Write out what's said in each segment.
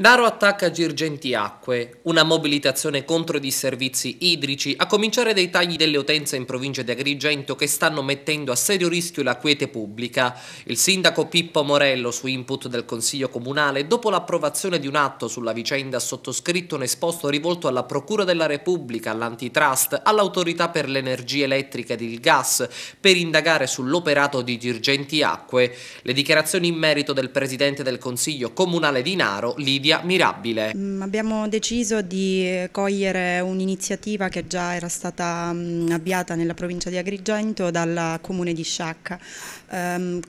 Naro attacca Girgentiacque, una mobilitazione contro i disservizi idrici, a cominciare dai tagli delle utenze in provincia di Agrigento che stanno mettendo a serio rischio la quiete pubblica. Il sindaco Pippo Morello, su input del Consiglio Comunale, dopo l'approvazione di un atto sulla vicenda, ha sottoscritto un esposto rivolto alla Procura della Repubblica, all'antitrust, all'autorità per l'energia elettrica ed il gas, per indagare sull'operato di Girgentiacque. Le dichiarazioni in merito del presidente del Consiglio Comunale di Naro, Lidia via mirabile. Mm, abbiamo deciso di eh, cogliere un'iniziativa che già era stata mm, avviata nella provincia di Agrigento dal comune di Sciacca. Ehm,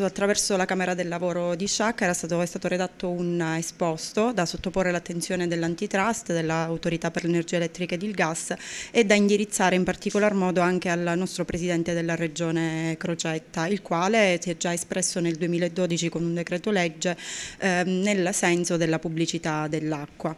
attraverso la Camera del Lavoro di Sciacca è stato, è stato redatto un eh, esposto da sottoporre all'attenzione dell'antitrust, dell'autorità per l'energia elettrica ed il gas e da indirizzare in particolar modo anche al nostro presidente della regione Crocetta, il quale si è già espresso nel 2012 con un decreto legge ehm, nel senso della pubblicità pubblicità dell'acqua.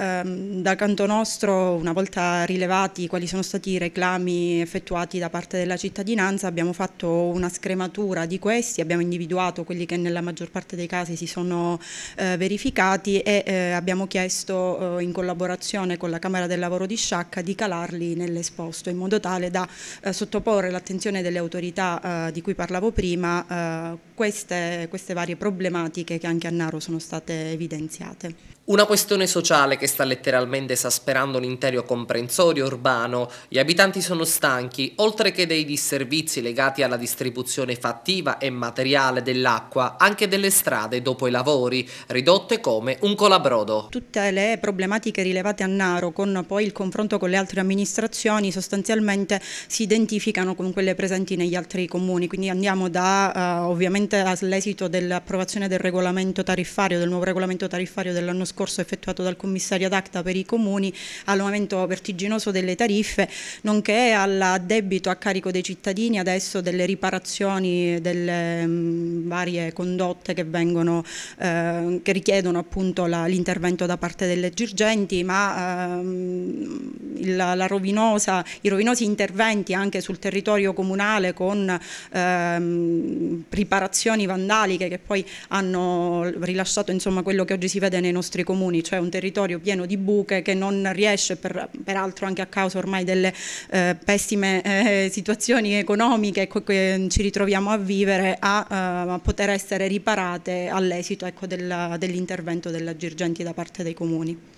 Ehm, da canto nostro, una volta rilevati quali sono stati i reclami effettuati da parte della cittadinanza, abbiamo fatto una scrematura di questi, abbiamo individuato quelli che nella maggior parte dei casi si sono eh, verificati e eh, abbiamo chiesto eh, in collaborazione con la Camera del Lavoro di Sciacca di calarli nell'esposto in modo tale da eh, sottoporre l'attenzione delle autorità eh, di cui parlavo prima eh, queste, queste varie problematiche che anche a Naro sono state evidenziate. Una questione sociale che sta letteralmente esasperando l'intero comprensorio urbano. Gli abitanti sono stanchi, oltre che dei disservizi legati alla distribuzione fattiva e materiale dell'acqua, anche delle strade dopo i lavori, ridotte come un colabrodo. Tutte le problematiche rilevate a Naro, con poi il confronto con le altre amministrazioni, sostanzialmente si identificano con quelle presenti negli altri comuni, quindi andiamo da uh, ovviamente all'esito dell'approvazione del regolamento tariffario, del nuovo regolamento tariffario dell'anno scorso effettuato dal commissario comunitaria d'acta per i comuni all'aumento vertiginoso delle tariffe, nonché al debito a carico dei cittadini adesso delle riparazioni delle mh, mm, varie condotte che, vengono, eh, che richiedono appunto l'intervento da parte delle girgenti, ma ehm, la, la rovinosa, i rovinosi interventi anche sul territorio comunale con ehm, riparazioni vandaliche che poi hanno rilasciato insomma, quello che oggi si vede nei nostri comuni, cioè un territorio territorio pieno di buche che non riesce per, peraltro anche a causa ormai delle eh, pessime eh, situazioni economiche che, ci ritroviamo a vivere a, uh, a poter essere riparate all'esito ecco, dell'intervento della Girgenti da parte dei comuni.